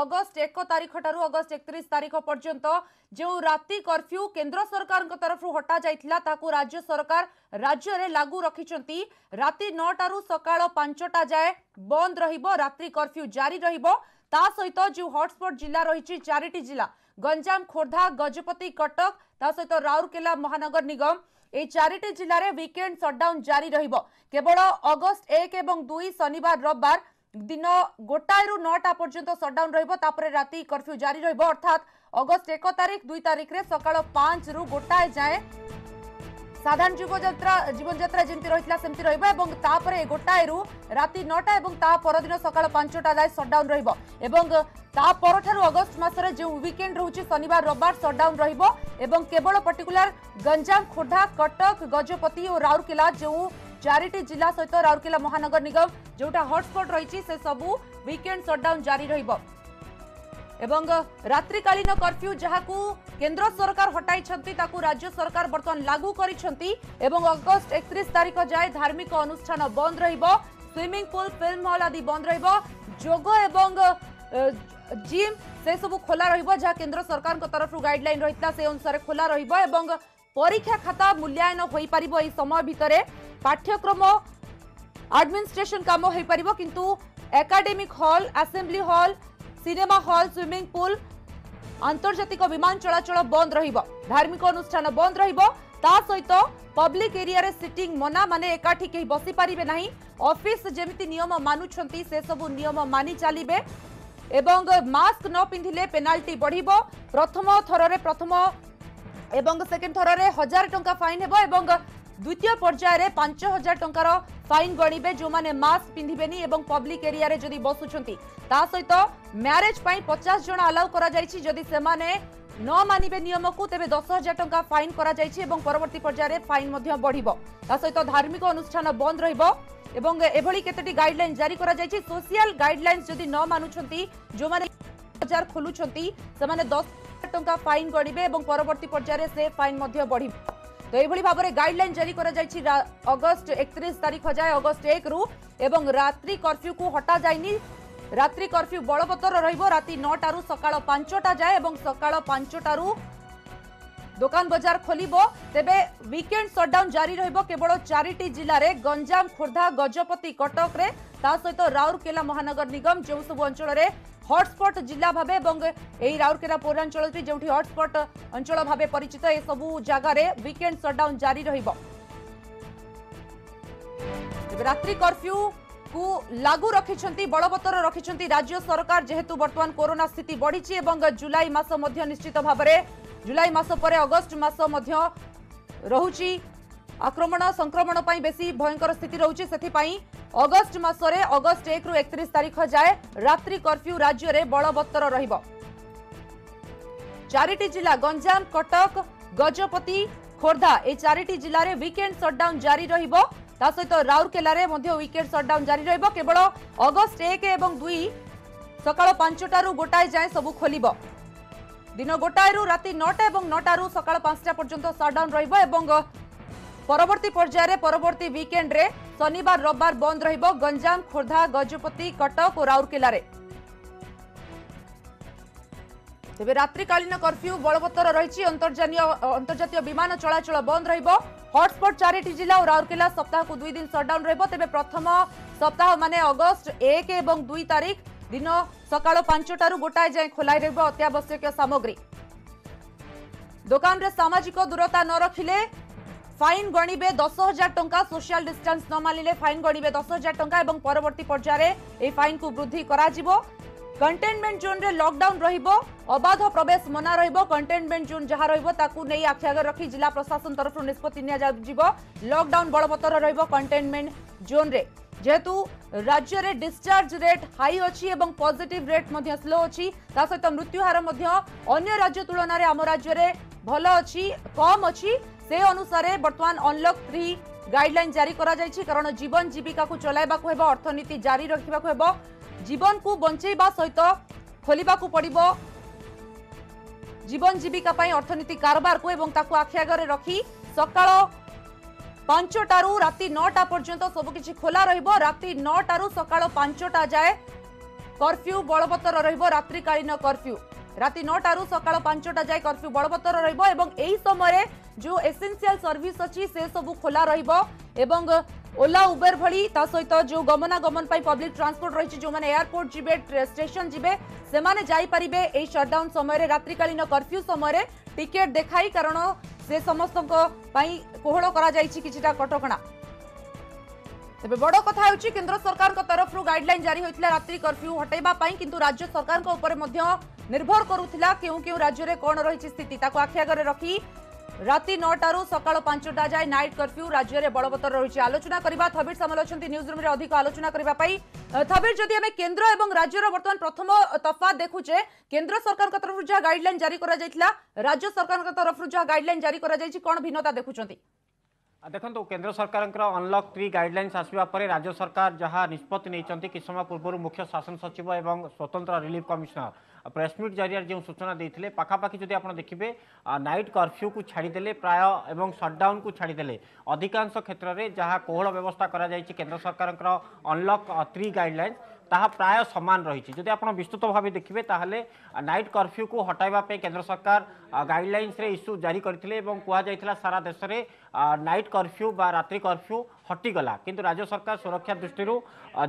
August ଏକ ତାରିଖ ଠାରୁ ଅଗଷ୍ଟ ଏକତିରିଶ ତାରିଖ ପର୍ଯ୍ୟନ୍ତ ଯେଉଁ ରାତି କର୍ଫ୍ୟୁ କେନ୍ଦ୍ର ସରକାରଙ୍କ ତରଫରୁ ହଟାଯାଇଥିଲା ତାକୁ ରାଜ୍ୟ ସରକାର ରାଜ୍ୟରେ ଲାଗୁ ରଖିଛନ୍ତି ରାତି ନଅଟାରୁ ସକାଳ ପାଞ୍ଚଟା ଯାଏ ବନ୍ଦ ରହିବ ରାତ୍ରି କର୍ଫ୍ୟୁ ଜାରି ରହିବ ତା ସହିତ ଯେଉଁ ହଟସ୍ପଟ ଜିଲ୍ଲା ରହିଛି ଚାରିଟି ଜିଲ୍ଲା ଗଞ୍ଜାମ ଖୋର୍ଦ୍ଧା ଗଜପତି କଟକ ତା ସହିତ ରାଉରକେଲା ମହାନଗର ନିଗମ এই চারিটি জেলার উইকেন্ড সটডাউন জারি রহব কেবল অগস্ট এক এবং দুই শনিবার রবিবার দিন গোটায়ে নটা পর্যন্ত সটডাউন রহব তাপরে রাতে কর্ফ্যু জারি রহব অর্থাৎ অগস্ট এক তারিখ দুই তারিখে সকাল পাঁচ রু গোটায়ে যায় সাধারণ জীবনযাত্রা জীবনযাত্রা যেমন রয়েছিল সেমতি রহব এবং তাপরে গোটায়ে রু রাতে নটা এবং তা পরদিন সকাল পাঁচটা যায় সটডাউন রহব এবং তা পরঠার অগস্ট মাসের যে উইকেন্ড রয়েছে শনিবার রবিবার সটডাউন রহব এবং কেবল পর্টিকুলার গঞ্জাম খোর্ধা কটক গজপতি ও রাউরকেলা যে चार जिला सहित राउरकेला महानगर निगम जो हटस्पट रही से सब विकेंड सटडाउन जारी र रात्रिकालीन कर्फ्यू जहां केन्द्र सरकार हटाई राज्य सरकार बर्तमान लागू करगस्ट जाए धार्मिक अनुष्ठान बंद रिमिंग पुल फिल्म हल आदि बंद रोग एवं जिम से सब खोला रहा केन्द्र सरकार तरफ गाइडल रही अनुसार खोला रीक्षा खाता मूल्यायन हो पार यह समय भितर পাঠ্যক্রম আডমিনিষ্ট্রেসন কাম হয়েপার কিন্তু একাডেমিক হল আসেম্বলি হল সিনেমা হল সুইমিং পুল আন্তর্জাতিক বিমান চলাচল বন্ধ রহব ধার্মিক অনুষ্ঠান বন্ধ রহব তা সহিত পব্লিক এরিয়ারে সিটিং মনা মানে একাঠি কেউ বসি পারিবে না অফিস যেমিতি নিয়ম মানুছেন সেসব নিয়ম মানি চালিবে এবং মাস্ক ন পিঁধিলে পেনাল্টি বড়িব প্রথম থরের প্রথম এবং সেকেন্ড থরের হাজার টঙ্কা ফাইন হব এবং দ্বিতীয় পর্যায়ে পাঁচ হাজার টাকার ফাইন গণিবে যে মাস্ক পিঁধিবেনি এবং পব্লিক এরিয়ায় যদি বসুচার তা সহিত ম্যারেজ পাই পচাশ জন আলাউ করা যাইছি যদি সেমানে ন মানিবে নিয়মকু তেবে দশ হাজার টঙ্কা ফাইন করা যাইছি এবং পরবর্তী পর্যায়ে ফাইন মধ্য বড়িব তা সহিত ধার্মিক অনুষ্ঠান বন্ধ রহিব এবং এভাবে কতটি গাইডলাইন জারি করা যাইছি সোশিয়াল গাইডলাইন যদি ন মানুছন্তি যে বাজার খোলুছন্তি সেমানে 10 হাজার টঙ্কা ফাইন গড়িবে এবং পরবর্তী পর্যায়ে সে ফাইন মধ্য বড়িব তো এইভাবে ভাবে গাইডলাইন জারি করা যাই অগস্ট একত্রিশ তারিখ যায় অগস্ট এক রু এবং রাত্রি কর্ফ্যু কু হটা যায়নি রাত্রি কর্ফ্যু বলবত্তর রহব রাতে নটার সকাল পাঁচটা যায় এবং সকাল পাঁচটার দোকান বজার খোলব তেবে উইকেন্ড সটডাউন জারি রহব কেবল চারিটি জেলার গঞ্জাম খোর্ধা গজপতি কটকরে তা সহ রাউরকেলা মহানগর নিগম যে সব অঞ্চলের हटस्पट जिला भाव राउरकेला पौरांचल जो हटस्पट अंचल भाव परिचित यह सब् जगार विकेंड सटडाउन जारी रात्रि कर्फ्यू को लागू रखिंट बलवत्तर रखिंट राज्य सरकार जेहेतु बर्तमान कोरोना स्थिति बढ़ी जुलाई मस निश्चित भाव जुलाई मस पर अगस्ट मस रही आक्रमण संक्रमण पर बेसी भयंकर स्थित रही ଅଗଷ୍ଟ ମାସରେ ଅଗଷ୍ଟ ଏକରୁ ଏକତିରିଶ ତାରିଖ ଯାଏ ରାତ୍ରି କର୍ଫ୍ୟୁ ରାଜ୍ୟରେ ବଳବତ୍ତର ରହିବ ଚାରିଟି ଜିଲ୍ଲା ଗଞ୍ଜାମ କଟକ ଗଜପତି ଖୋର୍ଦ୍ଧା ଏହି ଚାରିଟି ଜିଲ୍ଲାରେ ୱିକେଣ୍ଡ ସଟ୍ଡାଉନ୍ ଜାରି ରହିବ ତା ସହିତ ରାଉରକେଲାରେ ମଧ୍ୟ ୱିକେଣ୍ଡ ସଟ୍ଡାଉନ୍ ଜାରି ରହିବ କେବଳ ଅଗଷ୍ଟ ଏକ ଏବଂ ଦୁଇ ସକାଳ ପାଞ୍ଚଟାରୁ ଗୋଟାଏ ଯାଏଁ ସବୁ ଖୋଲିବ ଦିନ ଗୋଟାଏରୁ ରାତି ନଅଟା ଏବଂ ନଅଟାରୁ ସକାଳ ପାଞ୍ଚଟା ପର୍ଯ୍ୟନ୍ତ ସଟ୍ଡାଉନ୍ ରହିବ ଏବଂ ପରବର୍ତ୍ତୀ ପର୍ଯ୍ୟାୟରେ ପରବର୍ତ୍ତୀ ୱିକେଣ୍ଡରେ শনিবার রবিবার বন্ধ রহব গঞ্জাম খোর্ধা গজপতি কটক ও রাউরকেলায় তবে রাত্রিকালীন কর্ফ্যু বলবত্তর রয়েছে অন্তর্জাতীয় বিমান চলাচল বন্ধ রহব হটস্পট চারিটি জেলা ও রাউরকেলা সপ্তাহক দুই দিন সটডাউন রহব তবে প্রথম সপ্তাহ মানে অগস্ট এক এবং দুই তারিখ দিন সকাল পাঁচটার গোটায় যায় খোলাই রহব অত্যাবশ্যক সামগ্রী দোকানের সামাজিক দূরতা ন রখিলে ফাইন গণিবে দশ হাজার টঙ্কা সোশিয়াল ডিষ্টান্স ন মানিলে ফাইন গণিবে দশ হাজার টঙ্কা এবং পরবর্তী পর্যায়ে এই ফাইন কু বৃদ্ধি করা কন্টেনমেন্ট জোন্রে লকডাউন রহব অবাধ প্রবেশ মনা রহব কন্টেনমেন্ট জোন যা রহব তাকে নেই আখি আগে রাখি জেলা প্রশাসন তরফ নিষ্পতি নিয়াযিব লকডাউন বলবত্তর রহব কন্টেনমেন্ট জোন্রে যেহেতু রাজ্যের ডিসচার্জ রেট হাই অছি এবং পজিটিভ রেট মধ্যে স্লো অছি তা সহিত মৃত্যুহার মধ্য অন্য রাজ্য তুলনায় আম রাজ্যের ভাল অছি কম অছি ସେ ଅନୁସାରେ ବର୍ତ୍ତମାନ ଅନଲକ୍ ଥ୍ରୀ ଗାଇଡଲାଇନ୍ ଜାରି କରାଯାଇଛି କାରଣ ଜୀବନ ଜୀବିକାକୁ ଚଲାଇବାକୁ ହେବ ଅର୍ଥନୀତି ଜାରି ରଖିବାକୁ ହେବ ଜୀବନକୁ ବଞ୍ଚେଇବା ସହିତ ଖୋଲିବାକୁ ପଡ଼ିବ জীবন জীবিকা পাই অর্থনীতি কারবারকু এবং তাকে আখি আগে রাখি সকাল পাঁচটার রাতে নটা পর্যন্ত সবুকিছি খোলা রহব রাতে নটার সকাল পাঁচটা যায় কর্ফ্যু বলবত্তর রহব রাত্রিকালীন কর্ফ্যু রাতে নটার সকাল পাঁচটা যায় কর্ফ্যু বলবত্তর রহব এবং এই সময় जो एसेंशियल सर्विस अच्छी से सबू खोला रहा उबेर भली सहित जो गमनागमन पब्लिक ट्रांसपोर्ट रही जो एयरपोर्ट जी स्टेशन जी से सटडाउन समय रात्रिकालीन कर्फ्यू समय टिकेट देखा कारण से समस्त कोहल कर कटकणा तेज बड़ कथा केन्द्र सरकार तरफ गाइडल जारी होता रात्रि कर्फ्यू हटाई कि राज्य सरकार निर्भर करूला क्यों क्यों राज्य में कौन रही स्थिति आखि आगे रखी রাতে নটার সকাল পাঁচটা যায় নাইট কর্ফ্যু রাজ্যের বলবত্তর রয়েছে আলোচনা করা থবির সামল অনেক নিউজ রুমে অধিক আলোচনা করা থবির যদি আমি কেন্দ্র এবং রাজ্যর বর্তমান প্রথম তফাত দেখুছে কেন্দ্র সরকার তরফ যা গাইডলাইন জারি করা রাজ্য সরকার তরফ যা গাইডলাইন জারি করা কোণ ভিন্নতা দেখুছেন ଦେଖନ୍ତୁ କେନ୍ଦ୍ର ସରକାରଙ୍କର ଅନଲକ୍ ଥ୍ରୀ ଗାଇଡ଼ଲାଇନ୍ସ ଆସିବା ପରେ ରାଜ୍ୟ ସରକାର ଯାହା ନିଷ୍ପତ୍ତି ନେଇଛନ୍ତି କିଛି ସମୟ ପୂର୍ବରୁ ମୁଖ୍ୟ ଶାସନ ସଚିବ ଏବଂ ସ୍ୱତନ୍ତ୍ର ରିଲିଫ୍ କମିଶନର প্রেসমিট জরিয়া যে সূচনা দিয়ে পাখাপাখি যদি আপনার দেখবে নাইট কর্ফ্যুকু ছাড়িদেলে প্রায় এবং সটডাউনকু ছাড়িদেলে অধিকাংশ ক্ষেত্রে যা কোহল ব্যবস্থা করা যাই কেন্দ্র সরকারঙ্কর অনলক থ্রি গাইডলাইন্স ତାହା ପ୍ରାୟ ସମାନ ରହିଛି ଯଦି ଆପଣ ବିସ୍ତୃତ ଭାବେ ଦେଖିବେ ତାହେଲେ ନାଇଟ୍ କର୍ଫ୍ୟୁକୁ ହଟାଇବା ପାଇଁ କେନ୍ଦ୍ର ସରକାର ଗାଇଡ଼ଲାଇନ୍ସରେ ଇସ୍ୟୁ ଜାରି କରିଥିଲେ ଏବଂ କୁହାଯାଇଥିଲା ସାରା ଦେଶରେ ନାଇଟ୍ କର୍ଫ୍ୟୁ ବା ରାତ୍ରି କର୍ଫ୍ୟୁ ହଟିଗଲା କିନ୍ତୁ ରାଜ୍ୟ ସରକାର ସୁରକ୍ଷା ଦୃଷ୍ଟିରୁ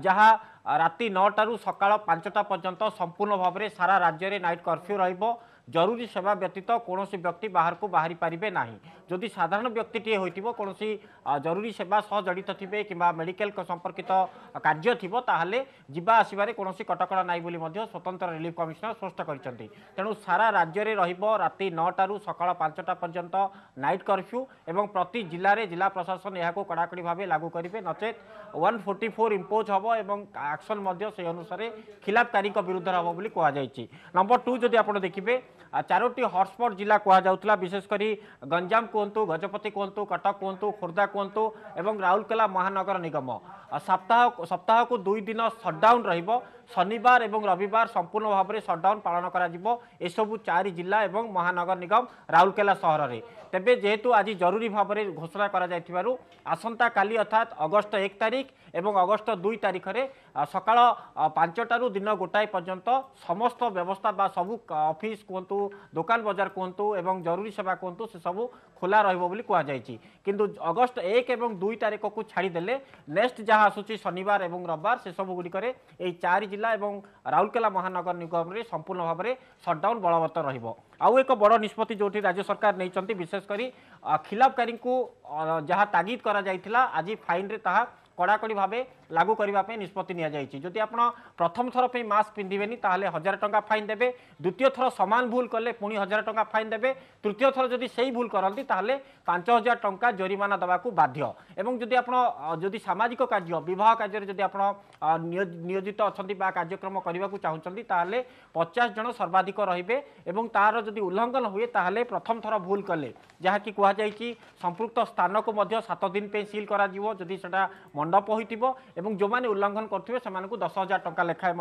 ଯାହା ରାତି ନଅଟାରୁ ସକାଳ ପାଞ୍ଚଟା ପର୍ଯ୍ୟନ୍ତ ସମ୍ପୂର୍ଣ୍ଣ ଭାବରେ ସାରା ରାଜ୍ୟରେ ନାଇଟ୍ କର୍ଫ୍ୟୁ ରହିବ জরুরি সেবা ব্যতীত কৌশি ব্যক্তি বাহারক বাহারি পারে না যদি সাধারণ ব্যক্তিটিয়ে হয়ে কৌশি জরুরি সেবা সহ জড়িত থাকবে কিংবা মেডিকাল সম্পর্কিত কার্য থাকবে তাহলে যা আসবার কৌশি কটকা নাই বলে স্বতন্ত্র রিলিফ কমিশনার স্পষ্ট করেছেন তেণু সারা রাজ্যের রহব রাতে নটার সকাল পাঁচটা পর্যন্ত নাইট কর্ফ্যু এবং প্রতি জেলায় জেলা প্রশাসন এখন কড়াকড়ি ভাবে লাগু করবে নচেত ওয়ান ফোর্টি ফোর ইম্পোজ হব এবং আকশন সেই অনুসারে খিলাপকারী বিরুদ্ধে হব বলে কুহযাই নম্বর টু যদি আপনার দেখবে चारोटी हटस्पट जिला कहला विशेषकर गंजाम कहतु गजपति कहतु कटक कहतु खोर्धा कहतु और राउरकेला महानगर निगम सप्ताह सप्ताह को दुई दिन सटडाउन रहा শনিবার এবং রবিবার সম্পূর্ণ ভাবে সটডাউন পালন করা এসবু চারি জেলা এবং মহানগর নিগম রাউরকেলা সহরের তেবে যেহেতু আজ জরুরি ভাবে ঘোষণা করা যাই আসন্তকালি অর্থাৎ অগস্ট এক তারিখ এবং অগস্ট দুই তারিখে সকাল পাঁচটার দিন গোটাই পর্যন্ত সমস্ত ব্যবস্থা বা সবু অফিস কুহতু দোকান বজার কুহতু এবং জরুরি সেবা কুহতু সেসবু খোলা রহব বলে কুযাই কিন্তু অগস্ট এক এবং দুই তারিখকু ছাড়িদেলে নেক্সট যা আসুচি শনিবার এবং রবিবার সেসবু গুড়ি এই চারি জেলা ଜିଲ୍ଲା ଏବଂ ରାଉରକେଲା ମହାନଗର ନିଗମରେ ସମ୍ପୂର୍ଣ୍ଣ ଭାବରେ ସଟ୍ଡାଉନ୍ ବଳବତ୍ତର ରହିବ ଆଉ ଏକ ବଡ଼ ନିଷ୍ପତ୍ତି ଯେଉଁଠି ରାଜ୍ୟ ସରକାର ନେଇଛନ୍ତି ବିଶେଷ କରି ଖିଲାପକାରୀଙ୍କୁ ଯାହା ତାଗିଦ କରାଯାଇଥିଲା ଆଜି ଫାଇନ୍ରେ ତାହା কড়াকড়ি ভাবে লাগু করা নিষ্পতি নিয়েছে যদি আপনার প্রথম থর মাস্ক পিঁধিবে তাহলে হাজার টাকা ফাইন দেবে দ্বিতীয় থর সমান ভুল কলে পুঁ হাজার টাকা ফাইন দেবে তৃতীয় থর যদি সেই ভুল করতে তাহলে পাঁচ হাজার টাকা জরিমানা দেওয়া বাধ্য এবং যদি আপনার যদি সামাজিক কাজ বহ কাজের যদি আপনার নিয়োজিত অনেক বা কার্যক্রম করা চাহুমান তাহলে পচাশ জন সর্বাধিক রহবে এবং তার যদি উল্লঙ্ঘন হুয়ে তাহলে প্রথম থর ভুল কলে যা কি কুহযাই সম্পৃক্ত স্থানক সাত দিন সিল করা যদি সেটা মন দণ্ড পহিথিব এবং যে উল্লঙ্ঘন করুবে সে দশ হাজার টঙ্কা লেখায়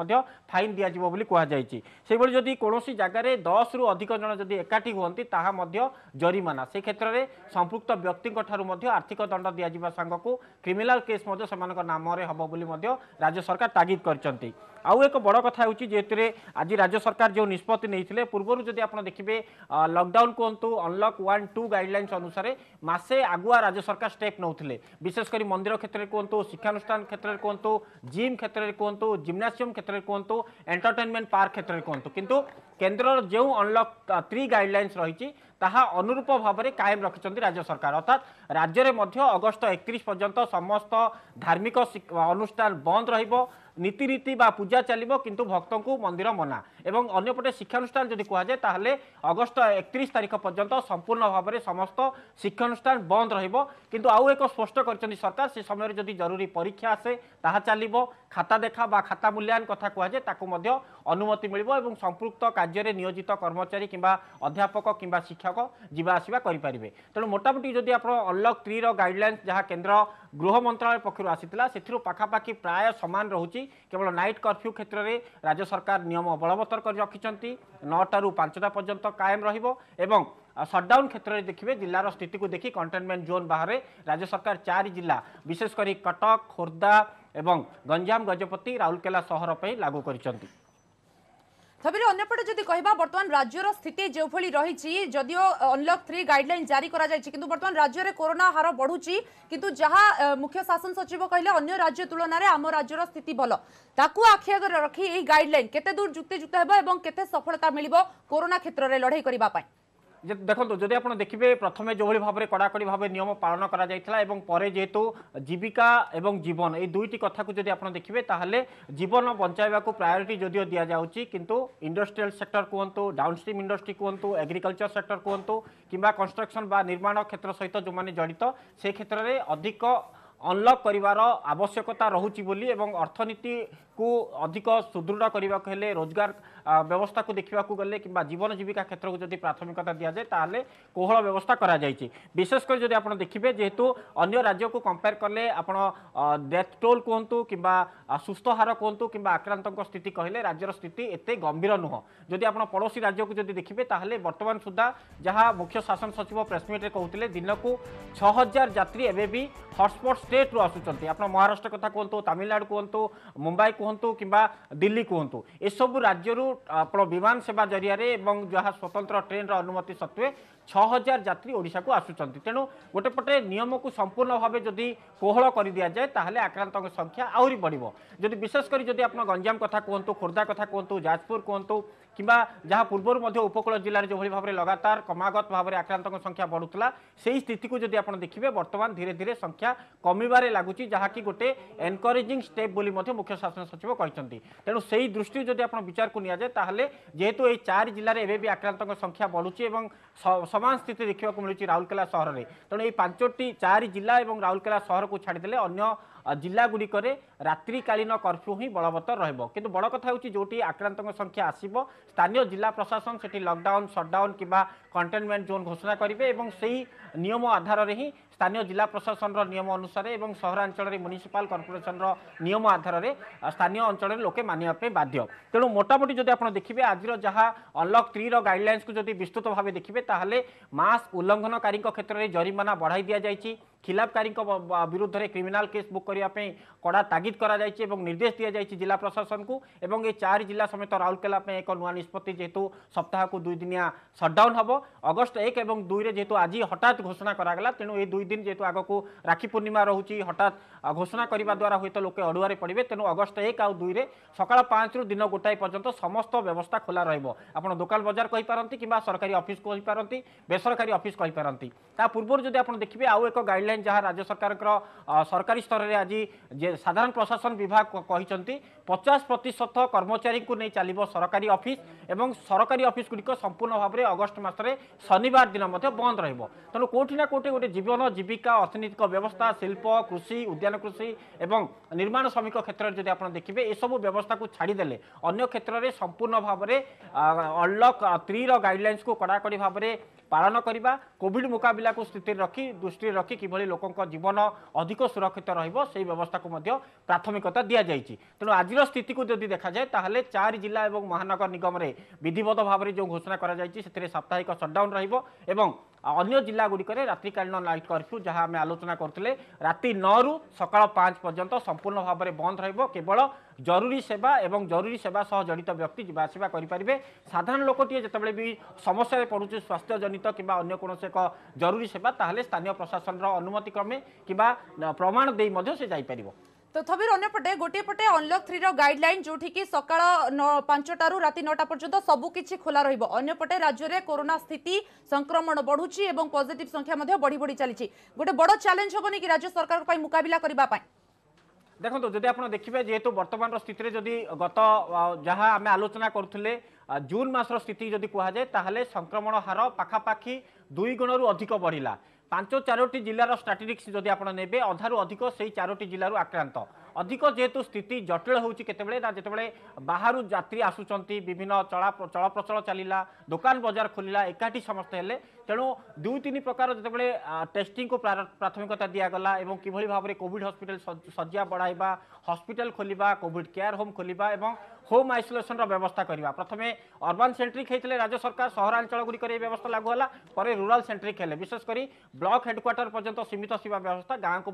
ফাইন দিয়াযিব বলে কুহযাই সেইভাবে যদি কৌশি জায়গায় দশ রু অধিক জন যদি একাঠি হুম তাহা জরিমানা সেই ক্ষেত্রে সম্পৃক্ত ব্যক্তি আর্থিক দণ্ড দিয়া সাংকু ক্রিমিনাল কেস সে নামে হব বলে রাজ্য সরকার তাগিদ করছেন আউ এক বড় কথা হচ্ছে যেতে আজ রাজ্য সরকার যে নিষ্পতি নিয়ে পূর্বর যদি আপনার দেখবে লকডাউন কুহতু অনলক ওয়ান টু গাইডলাইন্স অনুসারে মাসে আগুয়া রাজ্য সরকার স্টেপ নেউলে বিশেষ করে মন্দির ক্ষেত্রে কুহতু শিক্ষানুষ্ঠান ক্ষেত্রে কুহতু জিম ক্ষেত্রে কুহতু জিমনাসিয়াম ক্ষেত্রে কুহতু এন্টারটেনমেন্ট পার্ক ক্ষেত্রে কুহতু কিন্তু কেন্দ্রর যে অনলক থ্রি গাইডলাইন্স রয়েছে ତାହା ଅନୁରୂପ ଭାବରେ କାଏମ ରଖିଛନ୍ତି ରାଜ୍ୟ ସରକାର ଅର୍ଥାତ୍ ରାଜ୍ୟରେ ମଧ୍ୟ ଅଗଷ୍ଟ ଏକତିରିଶ ପର୍ଯ୍ୟନ୍ତ ସମସ୍ତ ଧାର୍ମିକ ଅନୁଷ୍ଠାନ ବନ୍ଦ ରହିବ নীতিরীতি বা পূজা চালিব কিন্তু ভক্ত মন্দির মনা এবং অন্যপটে শিক্ষানুষ্ঠান যদি কুহযায় তাহলে অগস্ট একত্রিশ তারিখ পর্যন্ত সম্পূর্ণ ভাবে সমস্ত শিক্ষানুষ্ঠান বন্ধ রহব কিন্তু আউ এক স্পষ্ট করেছেন সরকার সে সময় যদি জরুরি পরীক্ষা আসে তাহা চালিব খাতা দেখা বা খাতা মূল্যায়ন কথা কুহযায় তাকে অনুমতি মিলব এবং সম্পৃক্ত কার্যের নিয়োজিত কর্মচারী কিংবা অধ্যাপক কিংবা শিক্ষক ପୃଥକ ଯିବା ଆସିବା କରିପାରିବେ ତେଣୁ ମୋଟାମୋଟି ଯଦି ଆପଣ ଅନ୍ଲକ୍ ଥ୍ରୀର ଗାଇଡ଼ଲାଇନ୍ସ ଯାହା କେନ୍ଦ୍ର ଗୃହ ମନ୍ତ୍ରଣାଳୟ ପକ୍ଷରୁ ଆସିଥିଲା ସେଥିରୁ ପାଖାପାଖି ପ୍ରାୟ ସମାନ ରହୁଛି କେବଳ ନାଇଟ୍ କର୍ଫ୍ୟୁ କ୍ଷେତ୍ରରେ ରାଜ୍ୟ ସରକାର ନିୟମ ବଳବତ୍ତର କରି ରଖିଛନ୍ତି ନଅଟାରୁ ପାଞ୍ଚଟା ପର୍ଯ୍ୟନ୍ତ କାଏମ ରହିବ ଏବଂ ସଟ୍ଡାଉନ୍ କ୍ଷେତ୍ରରେ ଦେଖିବେ ଜିଲ୍ଲାର ସ୍ଥିତିକୁ ଦେଖି କଣ୍ଟେନମେଣ୍ଟ ଜୋନ୍ ବାହାରେ ରାଜ୍ୟ ସରକାର ଚାରି ଜିଲ୍ଲା ବିଶେଷ କରି କଟକ ଖୋର୍ଦ୍ଧା ଏବଂ ଗଞ୍ଜାମ ଗଜପତି ରାଉରକେଲା ସହର ପାଇଁ ଲାଗୁ କରିଛନ୍ତି তবে অন্যপটে যদি কহা বর্তমান রাজ্যর স্থিতি যেভাবে রয়েছে যদিও অনলক থ্রি গাইডলাইন জারি করা যাই কিন্তু বর্তমান রাজ্যের করোনা হার বড়ুচি কিন্তু যা মুখ্য শাসন সচিব কহিলেন অন্য রাজ্য তুলনায় আমার রাজ্যর স্থিতি ভালো তাকে আখি আগে রাখি এই গাইডলাইন কেতে দূর যুক্তিযুক্ত হব এবং কেতে সফলতা মিলব করোনা ক্ষেত্রে লড়াই করা ଦେଖନ୍ତୁ ଯଦି ଆପଣ ଦେଖିବେ ପ୍ରଥମେ ଯେଉଁଭଳି ଭାବରେ କଡ଼ାକଡ଼ି ଭାବେ ନିୟମ ପାଳନ କରାଯାଇଥିଲା ଏବଂ ପରେ ଯେହେତୁ ଜୀବିକା ଏବଂ ଜୀବନ ଏଇ ଦୁଇଟି କଥାକୁ ଯଦି ଆପଣ ଦେଖିବେ ତାହେଲେ ଜୀବନ ବଞ୍ଚାଇବାକୁ ପ୍ରାୟୋରିଟି ଯଦିଓ ଦିଆଯାଉଛି କିନ୍ତୁ ଇଣ୍ଡଷ୍ଟ୍ରିଆଲ ସେକ୍ଟର କୁହନ୍ତୁ ଡାଉନଷ୍ଟ୍ରିମ୍ ଇଣ୍ଡଷ୍ଟ୍ରି କୁହନ୍ତୁ ଏଗ୍ରିକଲଚର ସେକ୍ଟର କୁହନ୍ତୁ କିମ୍ବା କନଷ୍ଟ୍ରକ୍ସନ ବା ନିର୍ମାଣ କ୍ଷେତ୍ର ସହିତ ଯେଉଁମାନେ ଜଡ଼ିତ ସେ କ୍ଷେତ୍ରରେ ଅଧିକ ଅନଲକ୍ କରିବାର ଆବଶ୍ୟକତା ରହୁଛି ବୋଲି ଏବଂ ଅର୍ଥନୀତି অধিক সুদৃঢ় করা হলে রোজগার ব্যবস্থা দেখা গেলে কিংবা জীবন জীবিকা ক্ষেত্রক যদি প্রাথমিকতা দিয়া যায় তাহলে কোহল ব্যবস্থা করা যাই বিশেষ করে যদি আপনার দেখবে যেহেতু অন্য রাজ্যক কম্পেয়ার কলে আপনার ডেথ টোল কুহতু কিংবা সুস্থ হার কুহতু কিংবা আক্রান্ত স্থিতি কহিলে রাজ্যর স্থিতি এতে গম্ভীর নুহ যদি আপনার পড়োশী রাজ্যক যদি দেখবে তাহলে বর্তমান সুদ্ধা যা মুখ্য শাসন সচিব প্রেসমিটে কুলে দিনকু ছ হাজার যাত্রী এবে হটস্পট স্টেট্রু আসুচার আপনার মহারাষ্ট্র কথা কুহতু তামিলনাড়ু কুহতু মুম্বাই কুহ তো কিবা দিল্লি কোন্তু এ সব রাজ্যৰ আপোনা বিমান সেৱা জৰিয়ৰে এবং যা স্বাধীন ট্ৰেইনৰ অনুমতি সত্ত্বেও ଛଅ ହଜାର ଯାତ୍ରୀ ଓଡ଼ିଶାକୁ ଆସୁଛନ୍ତି ତେଣୁ ଗୋଟେ ପଟେ ନିୟମକୁ ସମ୍ପୂର୍ଣ୍ଣ ଭାବେ ଯଦି କୋହଳ କରିଦିଆଯାଏ ତାହେଲେ ଆକ୍ରାନ୍ତଙ୍କ ସଂଖ୍ୟା ଆହୁରି ବଢ଼ିବ ଯଦି ବିଶେଷ କରି ଯଦି ଆପଣ ଗଞ୍ଜାମ କଥା କୁହନ୍ତୁ ଖୋର୍ଦ୍ଧା କଥା କୁହନ୍ତୁ ଯାଜପୁର କୁହନ୍ତୁ কিংবা যা পূর্বর মধ্যে উপকূল জেলার যেভাবে ভাবে লগাতার ক্রমাগত ভাবে আক্রান্তক সংখ্যা বড়ুলা সেই স্থিতিকে যদি আপনার দেখবে বর্তমান ধীরে ধীরে সংখ্যা কমিবার লাগুচি যা কি গোটে এনকরেজিং স্টেপ বলে মুখ্য শাসন সচিব কিন্তু তেমন সেই দৃষ্টি যদি আপনার বিচারক নিয়ে যায় তাহলে যেহেতু এই চারি জেলার এবে বি আক্রান্তক সংখ্যা বড়ুচি এবং ସମାନ ସ୍ଥିତି ଦେଖିବାକୁ ମିଳୁଛି ରାଉରକେଲା ସହରରେ ତେଣୁ ଏହି ପାଞ୍ଚଟି ଚାରି ଜିଲ୍ଲା ଏବଂ ରାଉରକେଲା ସହରକୁ ଛାଡ଼ିଦେଲେ ଅନ୍ୟ ଜିଲ୍ଲାଗୁଡ଼ିକରେ ରାତ୍ରିକାଳୀନ କର୍ଫ୍ୟୁ ହିଁ ବଳବତ୍ତର ରହିବ କିନ୍ତୁ ବଡ଼ କଥା ହେଉଛି ଯେଉଁଠି ଆକ୍ରାନ୍ତଙ୍କ ସଂଖ୍ୟା ଆସିବ ସ୍ଥାନୀୟ ଜିଲ୍ଲା ପ୍ରଶାସନ ସେଠି ଲକଡାଉନ୍ ସଟ୍ଡାଉନ୍ କିମ୍ବା କଣ୍ଟେନମେଣ୍ଟ ଜୋନ୍ ଘୋଷଣା କରିବେ ଏବଂ ସେହି ନିୟମ ଆଧାରରେ ହିଁ স্থানীয় জেলা প্রশাসনর নিয়ম অনুসারে এবং সহরাঞ্চলের মুনিসিপাল কর্পোরেশনর নিয়ম আধারে স্থানীয় অঞ্চলের লোকে মানিয়া বাধ্য তেমন মোটামুটি যদি আপনার দেখবে আজর যা অনলক থ্রির গাইডলাইন্সকে যদি বিস্তৃত ভাবে দেখবে তাহলে মাস্ক উল্লঙ্ঘনকারী ক্ষেত্রে জরিমানা বড়াই দিয়া যাই খিলাপকারীঙ্ক বিরুদ্ধে ক্রিমিনাল কেস বুক করা কড়া তাগিদ করা যাইছে এবং নির্দেশ দিয়া যাইছে জেলা প্রশাসনকু এবং এই চারি জেলা সমেত রাউরকেলা এক নূয়া নিষ্পতি যেহেতু সপ্তাহকু দুইদিনিয়া সটডাউন হব অগস্ট এক এবং দুইরে যেহেতু আজ হঠাৎ ঘোষণা করা তেণু এই দুই দিন যেহেতু আগুক রাখি পূর্ণিমা রয়েছে হঠাৎ ঘোষণা করা দ্বারা হয়তো লোকে অড়ুয়ারে পড়বে তেণু অগস্ট এক আউ দুইরে সকাল পাঁচরু দিন গোটাই পর্যন্ত সমস্ত ব্যবস্থা খোলা রহব আপনার দোকান বজার কইপারতি কিংবা সরকারি অফিস কইপারতি বেসরকারি অফিস কইপারতি তা পূর্ব যদি আপনার দেখবে আউ এক গাইডলাইন ଗାଇଡ଼ଲାଇନ୍ ଯାହା ରାଜ୍ୟ ସରକାରଙ୍କର ସରକାରୀ ସ୍ତରରେ ଆଜି ଯେ ସାଧାରଣ ପ୍ରଶାସନ ବିଭାଗ କହିଛନ୍ତି ପଚାଶ ପ୍ରତିଶତ କର୍ମଚାରୀଙ୍କୁ ନେଇ ଚାଲିବ ସରକାରୀ ଅଫିସ୍ ଏବଂ ସରକାରୀ ଅଫିସ୍ଗୁଡ଼ିକ ସମ୍ପୂର୍ଣ୍ଣ ଭାବରେ ଅଗଷ୍ଟ ମାସରେ ଶନିବାର ଦିନ ମଧ୍ୟ ବନ୍ଦ ରହିବ ତେଣୁ କେଉଁଠି ନା କେଉଁଠି ଗୋଟେ ଜୀବନ ଜୀବିକା ଅର୍ଥନୈତିକ ବ୍ୟବସ୍ଥା ଶିଳ୍ପ କୃଷି ଉଦ୍ୟାନ କୃଷି ଏବଂ ନିର୍ମାଣ ଶ୍ରମିକ କ୍ଷେତ୍ରରେ ଯଦି ଆପଣ ଦେଖିବେ ଏସବୁ ବ୍ୟବସ୍ଥାକୁ ଛାଡ଼ିଦେଲେ ଅନ୍ୟ କ୍ଷେତ୍ରରେ ସମ୍ପୂର୍ଣ୍ଣ ଭାବରେ ଅନ୍ଲକ୍ ଥ୍ରୀର ଗାଇଡ଼ଲାଇନ୍ସକୁ କଡ଼ାକଡ଼ି ଭାବରେ পালন করা কোভিড মোকাবিলা স্থিতি রক্ষি দৃষ্টি রক্ষি কিভাবে লোক জীবন অধিক সুরক্ষিত রহব সেই ব্যবস্থা প্রাথমিকতা দিয়া যাই তেমন আজির স্থিতি যদি দেখা যায় তাহলে চারি জেলা এবং মহানগর নিগমে বিধিবদ্ধ ভাবে যে ঘোষণা করা যাই সে সাপ্তাহিক সটডাউন রহব এবং ଅନ୍ୟ ଜିଲ୍ଲାଗୁଡ଼ିକରେ ରାତ୍ରିକାଳୀନ ନାଇଟ୍ କର୍ଫ୍ୟୁ ଯାହା ଆମେ ଆଲୋଚନା କରୁଥିଲେ ରାତି ନଅରୁ ସକାଳ ପାଞ୍ଚ ପର୍ଯ୍ୟନ୍ତ ସମ୍ପୂର୍ଣ୍ଣ ଭାବରେ ବନ୍ଦ ରହିବ କେବଳ ଜରୁରୀ ସେବା ଏବଂ ଜରୁରୀ ସେବା ସହ ଜଡ଼ିତ ବ୍ୟକ୍ତି ଯିବା ଆସିବା କରିପାରିବେ ସାଧାରଣ ଲୋକଟିଏ ଯେତେବେଳେ ବି ସମସ୍ୟାରେ ପଡ଼ୁଛି ସ୍ୱାସ୍ଥ୍ୟଜନିତ କିମ୍ବା ଅନ୍ୟ କୌଣସି ଏକ ଜରୁରୀ ସେବା ତାହେଲେ ସ୍ଥାନୀୟ ପ୍ରଶାସନର ଅନୁମତି କ୍ରମେ କିମ୍ବା ପ୍ରମାଣ ଦେଇ ମଧ୍ୟ ସେ ଯାଇପାରିବ তথাপির অন্যপটে গোটিয়ে পটে অনলক থ্রির গাইডলাইন যেটিকি সকাল পাঁচটার রাতে নটা পর্যন্ত সবুকিছি খোলা রহব অন্যপটে রাজ্যের করোনা স্থিতি সংক্রমণ বড়ুচি এবং পজিটিভ সংখ্যা মধ্যে বড়ি বড়ি চালিছি গোটে বড় চ্যালেঞ্জ হবনি কি রাজ্য সরকার মোকাবিলা করা দেখুন যদি আপনার দেখবে যেহেতু বর্তমান স্থিতি যদি গত যা আমি আলোচনা করুলে জুন মাসর স্থিতি যদি কুহযায় তাহলে সংক্রমণ হার পাখাপাখি দুই গুণর অধিক বড়া ପାଞ୍ଚ ଚାରୋଟି ଜିଲ୍ଲାର ଷ୍ଟାଟିଷ୍ଟିକ୍ସ ଯଦି ଆପଣ ନେବେ ଅଧାରୁ ଅଧିକ ସେଇ ଚାରୋଟି ଜିଲ୍ଲାରୁ ଆକ୍ରାନ୍ତ ଅଧିକ ଯେହେତୁ ସ୍ଥିତି ଜଟିଳ ହେଉଛି କେତେବେଳେ ନା ଯେତେବେଳେ ବାହାରୁ ଯାତ୍ରୀ ଆସୁଛନ୍ତି ବିଭିନ୍ନ ଚଳା ଚଳପ୍ରଚଳ ଚାଲିଲା ଦୋକାନ ବଜାର ଖୋଲିଲା ଏକାଠି ସମସ୍ତେ ହେଲେ তেমন দুই তিন প্রকার যেত টেস্টিং ଟେଷ୍ଟିଂକୁ ପ୍ରାଥମିକତା ଦିଆଗଲା এবং কিভাবে ভাবে কোভিড হসপিটাল শয্যা বড়াইবা হসপিটাল ଖୋଲିବା কোভিড কেয়ার হোম ଖୋଲିବା এবং হোম আইসোলেসনর ব্যবস্থা করা প্রথমে অর্বান সেন্ট্রিক হয়েছিল রাজ্য সরকার সহরাঞ্চলগুড়ি এই ব্যবস্থা লাগু হল পরে রুরাল সেন্ট্রিক হলে বিশেষ করে ব্লক হেডকোয়ার্টার পর্যন্ত সীমিত সীমা ব্যবস্থা গাঁকু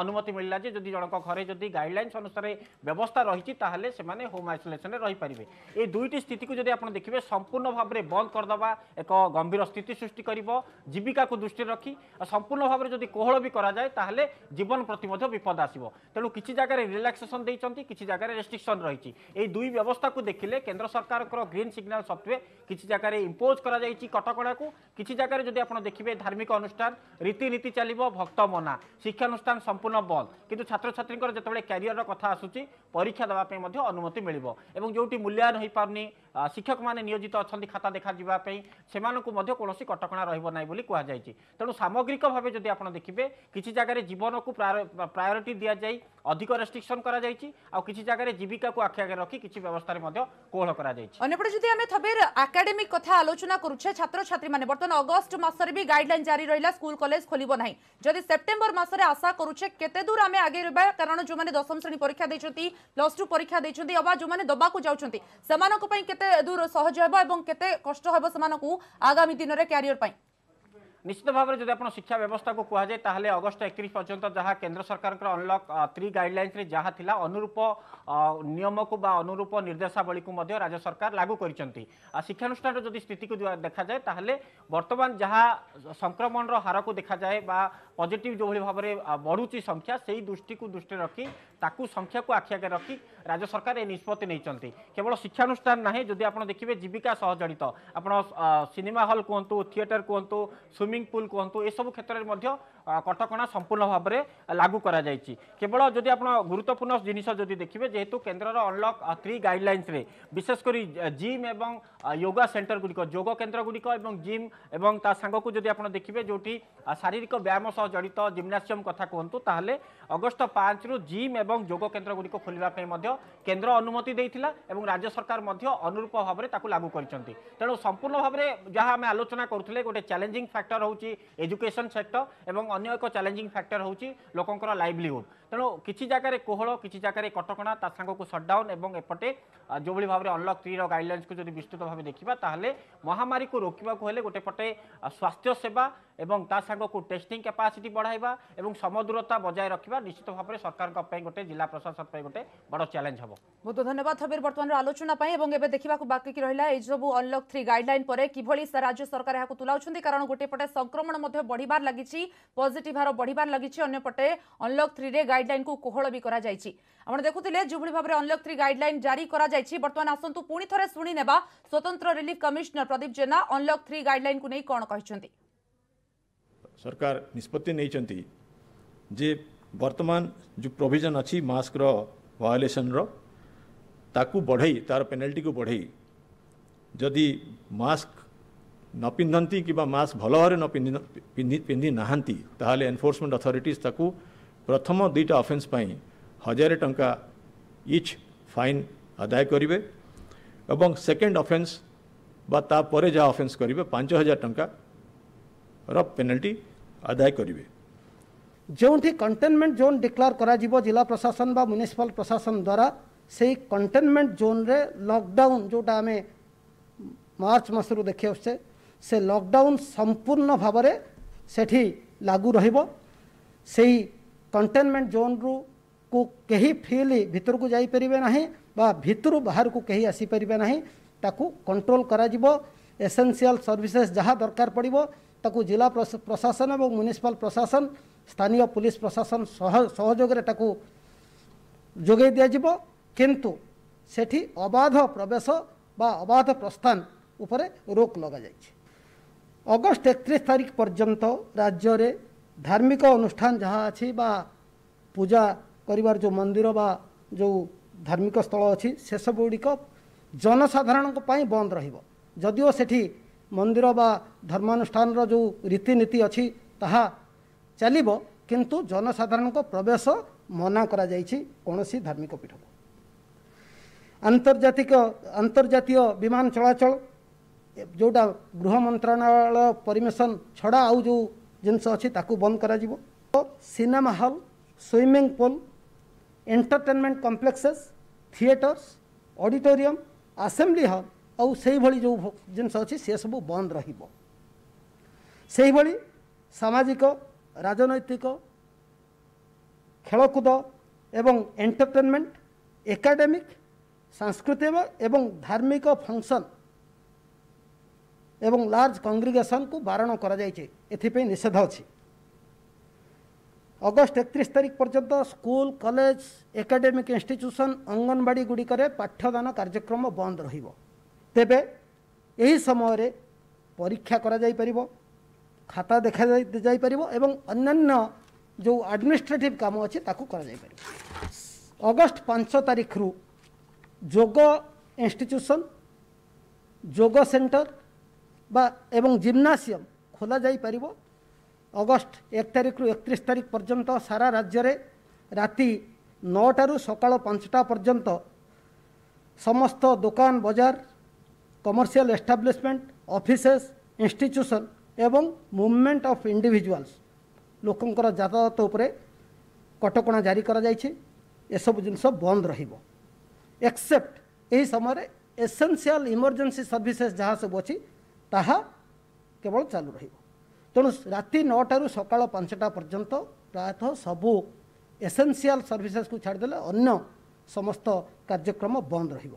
অনুমতি মিলা যে যদি জনক ঘরে যদি গাইডলাইন্স অনুসারে ব্যবস্থা রয়েছে তাহলে সে হোম আইসোলেসনে রইপারে এই দুইটি স্থিতি যদি আপনার দেখবে সম্পূর্ণ ভাবে বন্ধ করেদেবা এক গম্ভীর স্থিতি সৃষ্টি সৃষ্টি করব জীবিকাকে দৃষ্টি রাখি সম্পূর্ণ ভাবে যদি কোহল বি করা যায় তাহলে জীবন প্রতি মধ্যে বিপদ আসব তেমন কিছু জায়গায় রিল্যাক্সেসন দিয়েছেন কিছু জায়গায় রেস্ট্রিকশন রয়েছে এই দুই ব্যবস্থাকে দেখলে কেন্দ্র সরকারকর গ্রিন সিগনাল সত্ত্বে কিছু জায়গায় ইম্পোজ করা যাই কটকড়াকে কিছু জায়গায় যদি আপনার দেখবে ধার্মিক অনুষ্ঠান রীতিনীতি চালব ভক্ত মনা শিক্ষানুষ্ঠান সম্পূর্ণ বন্ধ কিন্তু ছাত্রছাত্রীর যেতবে ক্যারিয়র কথা আসুচি পরীক্ষা দেওয়া মধ্যে অনুমতি মিলব এবং যেটি মূল্যায়ন হয়ে হয়েপারুনি শিক্ষক মানে নিয়োজিত অনেক খাতা দেখা যা সে কৌশি কটকা রহব না বলে কুহযাই তেমন সামগ্রিক ভাবে যদি আপনার দেখবে কিছু জায়গায় জীবনক প্রায়োরিটি দিয়া যাই অধিক রেস্ট্রিকশন করা যাই কিছু জায়গায় জীবিকা কু আখি আগে রাখি কিছু ব্যবস্থার কোহল করা যাই অন্যপটে যদি আমি থবের আকাডেমিক কথা আলোচনা করুছে ছাত্র ছাত্রী মানে বর্তমানে অগস্ট মাসরে বি গাইডলাইন জারি রহিলা স্কুল কলেজ খোলিব না যদি সেপ্টেম্বর মাসরে আশা করুছে কেতে দূর আমি আগে রহবা কারণ যে দশম শ্রেণী পরীক্ষা দিয়েছেন લાસ્ટ ટુ પરીક્ષા દેચુંતી અવાજ ઓમને દબા કો જાઉચુંતી સમાનકો પઈ કેતે દૂર સહજ હોય ભ અને કેતે કષ્ટ હોય ભ સમાનકો આગામી દિનરે કેરિયર પઈ নিশ্চিত ভাবে যদি আপনার শিক্ষা ব্যবস্থা কুহযায় তাহলে অগস্ট একত্রিশ পর্যন্ত যা কেন্দ্র সরকার অনলক থ্রি গাইডলাইন্সে যা লা অনুরূপ নিয়মক বা অনুরূপ নির্দেশাবলী রাজ্য সরকার লাগু করেছেন শিক্ষানুষ্ঠান যদি স্থিতি দেখা যায় তাহলে বর্তমান যা সংক্রমণর হারক দেখা যায় বা পজিটিভ যেভাবে ভাবে বড়ুচি সংখ্যা সেই দৃষ্টি দৃষ্টি রাখি তাকে সংখ্যা আখি আগে রাখি রাজ্য সরকার এই নিষ্পতি নিয়েছেন কেবল শিক্ষানুষ্ঠান না যদি আপনার দেখবে জীবিকা সহ জড়িত আপনার সিনেমা হল কুহতু থিয়েটর কুহতু সুইমিং स्विमिंग पुल कहतु यह सब क्षेत्र में କଟକଣା ସମ୍ପୂର୍ଣ୍ଣ ଭାବରେ ଲାଗୁ କରାଯାଇଛି କେବଳ ଯଦି ଆପଣ ଗୁରୁତ୍ୱପୂର୍ଣ୍ଣ ଜିନିଷ ଯଦି ଦେଖିବେ ଯେହେତୁ କେନ୍ଦ୍ରର ଅନଲକ୍ ଥ୍ରୀ ଗାଇଡ଼ଲାଇନ୍ସରେ ବିଶେଷ କରି ଜିମ୍ ଏବଂ ୟୋଗା ସେଣ୍ଟରଗୁଡ଼ିକ ଯୋଗ କେନ୍ଦ୍ରଗୁଡ଼ିକ ଏବଂ ଜିମ୍ ଏବଂ ତା ସାଙ୍ଗକୁ ଯଦି ଆପଣ ଦେଖିବେ ଯେଉଁଠି ଶାରୀରିକ ବ୍ୟାୟାମ ସହ ଜଡ଼ିତ ଜିମ୍ନାସିୟମ୍ କଥା କୁହନ୍ତୁ ତାହେଲେ ଅଗଷ୍ଟ ପାଞ୍ଚରୁ ଜିମ୍ ଏବଂ ଯୋଗ କେନ୍ଦ୍ରଗୁଡ଼ିକ ଖୋଲିବା ପାଇଁ ମଧ୍ୟ କେନ୍ଦ୍ର ଅନୁମତି ଦେଇଥିଲା ଏବଂ ରାଜ୍ୟ ସରକାର ମଧ୍ୟ ଅନୁରୂପ ଭାବରେ ତାକୁ ଲାଗୁ କରିଛନ୍ତି ତେଣୁ ସମ୍ପୂର୍ଣ୍ଣ ଭାବରେ ଯାହା ଆମେ ଆଲୋଚନା କରୁଥିଲେ ଗୋଟେ ଚ୍ୟାଲେଞ୍ଜିଂ ଫ୍ୟାକ୍ଟର ହେଉଛି ଏଜୁକେସନ୍ ସେକ୍ଟର ଏବଂ এবং অন্য এক চ্যালেঞ্জিং ফ্যাক্টর হচ্ছে লোকর লাইভলিহুড তেমন কিছু জায়গায় কোহল কিছু জায়গায় কটকা তা সাংকু সটডাউন এবং এপটে যেভাবে ভাবে অনলক থ্রি থ্রির গাইডলাইন্সকে যদি বিস্তৃত ভাবে দেখা তাহলে মহামারী রোকা হলে গোটে পটে স্বাস্থ্য সেবা এবং তা সাংকু টেস্টিং ক্যাপাসিটি বড়াইবা এবং সমদূরতা বজায় রাখা নিশ্চিত ভাবে সরকার গোটে জেলা প্রশাসন গোটে বড় চ্যালেঞ্জ হব বহু ধন্যবাদ হবির বর্তমানের আলোচনা এবং এবার দেখা বাকি রহলা এই সব অনলক থ্রি গাইডলাইন পরে কিভাবে রাজ্য সরকার এখন তুলাউছেন কারণ গোটে পটে সংক্রমণ বড়িবার লাগিছি পজিটিভ হার বড়িবার লাগিছি অন্যপটে অনলক থ্রি রে গাইড गाइडलाइन को कोहल भी कर देखुले जो भाव में अनलक थ्री गाइडलाइन जारी करतमान आसतु पुणी थे शुणिने स्वतंत्र रिलीफ कमिशनर प्रदीप जेना अनलक थ्री गाइडलाइन को नहीं कौन कहते सरकार निष्पत्ति नहीं बर्तमान जो प्रोजन अच्छी मस्क रायोलेसन रुक बढ़े तार पेनाल्टी को बढ़े जदि मस्क न पिंधती किस्क भल भाव पिंधि नहांती एनफोर्समेंट अथॉरिटीज़ अथरीटीज प्रथम दुईटा अफेन्स हजार टंका इच फाइन आदाय करे एवं सेकेंड अफेन्स वापस जहाँ अफेन्स करेंगे पांच हजार टकर पेनाल्टी आदाय करे जो भी कंटेनमेंट जोन डिक्लार कर जिला प्रशासन म्यूनिशिपाल प्रशासन द्वारा से ही कंटेनमेंट जोन रे लॉकडाउन जोटा आम मार्च मसू देखे से, से लॉकडाउन संपूर्ण भाव से लागू रही कंटेनमेंट जोन रु को कहीं फ्रिली भितर को जापर ना भितर बाहर को कहीं आसीपर ना कंट्रोल करसेनसीआल सर्विसेस जहाँ दरकार पड़ो ताकू जिला प्रशासन और म्यूनिशिपाल प्रशासन स्थानीय पुलिस प्रशासन सहयोग जोगे दिज्व किंतु से अबाध प्रवेश अबाध प्रस्थान उपरे रोक लग जा अगस्ट एकत्र तारीख पर्यंत राज्य में ଧାର୍ମିକ ଅନୁଷ୍ଠାନ ଯାହା ଅଛି ବା ପୂଜା କରିବାର ଯେଉଁ ମନ୍ଦିର ବା ଯେଉଁ ଧାର୍ମିକ ସ୍ଥଳ ଅଛି ସେସବୁ ଗୁଡ଼ିକ ଜନସାଧାରଣଙ୍କ ପାଇଁ ବନ୍ଦ ରହିବ ଯଦିଓ ସେଠି ମନ୍ଦିର ବା ଧର୍ମାନୁଷ୍ଠାନର ଯେଉଁ ରୀତିନୀତି ଅଛି ତାହା ଚାଲିବ କିନ୍ତୁ ଜନସାଧାରଣଙ୍କ ପ୍ରବେଶ ମନା କରାଯାଇଛି କୌଣସି ଧାର୍ମିକ ପୀଠକୁ ଆନ୍ତର୍ଜାତିକ ଆନ୍ତର୍ଜାତୀୟ ବିମାନ ଚଳାଚଳ ଯେଉଁଟା ଗୃହ ମନ୍ତ୍ରଣାଳୟ ପରିମିଶନ ଛଡ଼ା ଆଉ ଯେଉଁ ଜିନିଷ ଅଛି ତାକୁ ବନ୍ଦ କରାଯିବ cinema hall swimming pool entertainment complexes theatres auditorium assembly hall ଆଉ ସେଇଭଳି ଯେଉଁ ଜିନିଷ ଅଛି ସେ ସବୁ ବନ୍ଦ ରହିବ ସେହିଭଳି ସାମାଜିକ ରାଜନୈତିକ ଖେଳକୁଦ ଏବଂ ଏଣ୍ଟରଟେନମେଣ୍ଟ ଏକାଡେମିକ୍ ସାଂସ୍କୃତିକ ଏବଂ ଧାର୍ମିକ ଫଙ୍କସନ୍ ଏବଂ ଲାର୍ଜ କଂଗ୍ରିଗେସନ୍କୁ ବାରଣ କରାଯାଇଛି ଏଥିପାଇଁ ନିଷେଧ ଅଛି ଅଗଷ୍ଟ ଏକତିରିଶ ତାରିଖ ପର୍ଯ୍ୟନ୍ତ school college academic institution anganwadi ଗୁଡ଼ିକରେ ପାଠ୍ୟଦାନ କାର୍ଯ୍ୟକ୍ରମ ବନ୍ଦ ରହିବ ତେବେ ଏହି ସମୟରେ ପରୀକ୍ଷା କରାଯାଇପାରିବ ଖାତା ଦେଖାଯାଇପାରିବ ଏବଂ ଅନ୍ୟାନ୍ୟ ଯେଉଁ ଆଡ଼ମିନିଷ୍ଟ୍ରେଟିଭ୍ କାମ ଅଛି ତାକୁ କରାଯାଇପାରିବ ଅଗଷ୍ଟ ପାଞ୍ଚ ତାରିଖରୁ ଯୋଗ ଇନଷ୍ଟିଚ୍ୟୁସନ୍ ଯୋଗ ସେଣ୍ଟର বা এবং জিমনাসিয়াম খোলা যাইপারিব ଅଗଷ୍ଟ ଏକ ତାରିଖରୁ ଏକତିରିଶ ତାରିଖ ପର୍ଯ୍ୟନ୍ତ ସାରା ରାଜ୍ୟରେ ରାତି ନଅଟାରୁ ସକାଳ ପାଞ୍ଚଟା ପର୍ଯ୍ୟନ୍ତ ସମସ୍ତ ଦୋକାନ ବଜାର କମର୍ସିଆଲ ଏଷ୍ଟାବ୍ଲିଶମେଣ୍ଟ ଅଫିସେସ୍ ଇନଷ୍ଟିଚ୍ୟୁସନ୍ ଏବଂ ମୁଭମେଣ୍ଟ ଅଫ୍ ଇଣ୍ଡିଭିଜୁଆଲ୍ସ ଲୋକଙ୍କର ଯାତାୟାତ ଉପରେ କଟକଣା ଜାରି କରାଯାଇଛି ଏସବୁ ଜିନିଷ ବନ୍ଦ ରହିବ ଏକ୍ସେପ୍ଟ ଏହି ସମୟରେ ଏସେନ୍ସିଆଲ ଇମର୍ଜେନ୍ସି ସର୍ଭିସେସ୍ ଯାହା ସବୁ ଅଛି ତାହା କେବଳ ଚାଲୁ ରହିବ ତେଣୁ ରାତି ନଅଟାରୁ ସକାଳ ପାଞ୍ଚଟା ପର୍ଯ୍ୟନ୍ତ ପ୍ରାୟତଃ ସବୁ ଏସେନ୍ସିଆଲ୍ ସର୍ଭିସେସ୍କୁ ଛାଡ଼ିଦେଲେ ଅନ୍ୟ ସମସ୍ତ କାର୍ଯ୍ୟକ୍ରମ ବନ୍ଦ ରହିବ